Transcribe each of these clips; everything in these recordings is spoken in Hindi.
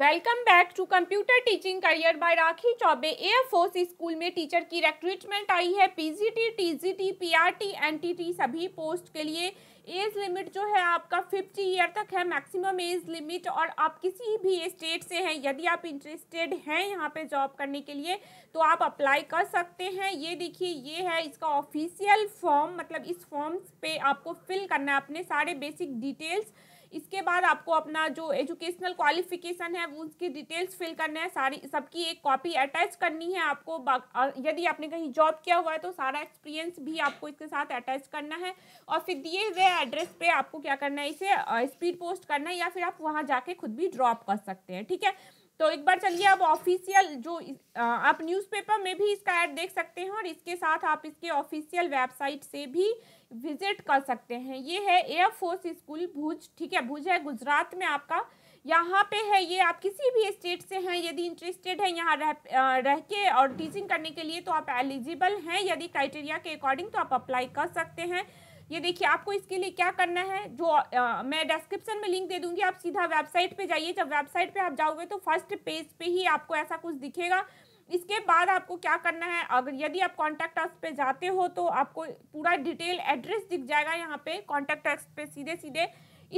welcome back to computer teaching career by Rakhi Choubey air force school में टीचर की रिक्रूटमेंट आई है पीजीटी टीजीटी पीआरटी एनटीटी सभी पोस्ट के लिए एज लिमिट जो है आपका 50 ईयर तक है मैक्सिमम एज लिमिट और आप किसी भी स्टेट से हैं यदि आप इंटरेस्टेड हैं यहाँ पे जॉब करने के लिए तो आप अप्लाई कर सकते हैं ये देखिए ये है इसका ऑफिशियल फॉर्म मतलब इस फॉर्म पे आपको फिल करना है अपने सारे बेसिक डिटेल्स इसके बाद आपको अपना जो एजुकेशनल क्वालिफिकेशन है वो उसकी डिटेल्स फिल करना है सारी सबकी एक कॉपी अटैच करनी है आपको यदि आपने कहीं जॉब किया हुआ है तो सारा एक्सपीरियंस भी आपको इसके साथ अटैच करना है और फिर दिए हुए एड्रेस पे आपको क्या करना है इसे स्पीड पोस्ट करना है या फिर आप वहाँ जाके खुद भी ड्रॉप कर सकते हैं ठीक है तो एक बार चलिए अब ऑफिशियल जो आप न्यूज़पेपर में भी इसका ऐड देख सकते हैं और इसके साथ आप इसके ऑफिशियल वेबसाइट से भी विजिट कर सकते हैं ये है एयरफोर्स स्कूल भुज ठीक है भुज है गुजरात में आपका यहाँ पे है ये आप किसी भी स्टेट से हैं यदि इंटरेस्टेड हैं यहाँ रह रह के और टीचिंग करने के लिए तो आप एलिजिबल हैं यदि क्राइटेरिया के अकॉर्डिंग तो आप अप्लाई कर सकते हैं ये देखिए आपको इसके लिए क्या करना है जो आ, मैं डिस्क्रिप्शन में लिंक दे दूंगी आप सीधा वेबसाइट पे जाइए जब वेबसाइट पे आप जाओगे तो फर्स्ट पेज पे ही आपको ऐसा कुछ दिखेगा इसके बाद आपको क्या करना है अगर यदि आप कॉन्टैक्ट अस पे जाते हो तो आपको पूरा डिटेल एड्रेस दिख जाएगा यहाँ पे कॉन्टैक्ट अस पे सीधे सीधे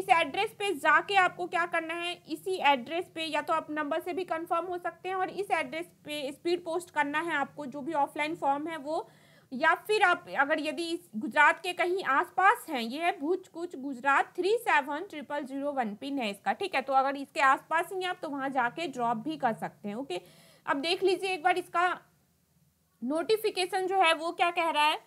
इस एड्रेस पे जाके आपको क्या करना है इसी एड्रेस पे या तो आप नंबर से भी कंफर्म हो सकते हैं और इस एड्रेस पे स्पीड पोस्ट करना है आपको जो भी ऑफलाइन फॉर्म है वो या फिर आप अगर यदि गुजरात के कहीं आसपास हैं ये है भुज कुछ Gujarat three seven triple zero one pin है इसका ठीक है तो अगर इसके आसपास ही आप तो वहाँ जाके ड्रॉप भी कर सकते हैं ओके अब देख लीजिए एक बार इसका नोटिफिकेशन जो है वो क्या कह रहा है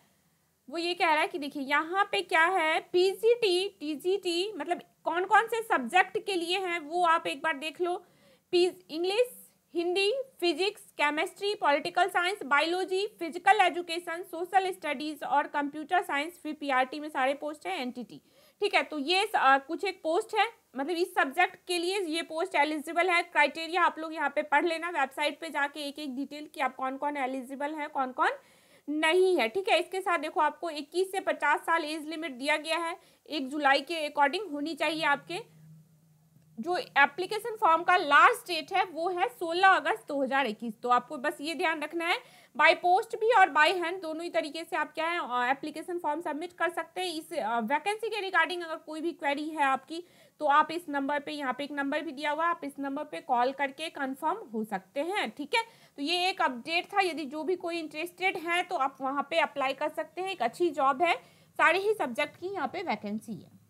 वो ये कह रहा है कि देखिए यहाँ पे क्या है पीजीटी टीजीटी मतलब कौन कौन से सब्जेक्ट के लिए हैं वो आप एक बार देख लो P English Hindi physics chemistry political science biology physical education social studies और कंप्यूटर साइंस फिर पीआरटी में सारे पोस्ट हैं एनटीटी ठीक है तो ये कुछ एक पोस्ट है मतलब इस सब्जेक्ट के लिए ये पोस्ट एलिजिबल है क्राइटेरिया आप लोग यहाँ पे पढ़ लेना वेबसाइट पे जाके एक एक डिटेल कि आप कौन कौन एलिजिबल है कौन कौन नहीं है ठीक है इसके साथ देखो आपको 21 से 50 साल एज लिमिट दिया गया है एक जुलाई के अकॉर्डिंग होनी चाहिए आपके जो एप्लीकेशन फॉर्म का लास्ट डेट है वो है 16 अगस्त 2021 तो आपको बस ये ध्यान रखना है बाय पोस्ट भी और बाय हैंड दोनों ही तरीके से आप क्या है एप्लीकेशन फॉर्म सबमिट कर सकते हैं इस वैकेंसी के रिगार्डिंग अगर कोई भी क्वेरी है आपकी तो आप इस नंबर पे यहाँ पे एक नंबर भी दिया हुआ आप इस नंबर पे कॉल करके कंफर्म हो सकते हैं ठीक है तो ये एक अपडेट था यदि जो भी कोई इंटरेस्टेड है तो आप वहाँ पे अप्लाई कर सकते हैं एक अच्छी जॉब है सारे ही सब्जेक्ट की यहाँ पे वैकेंसी है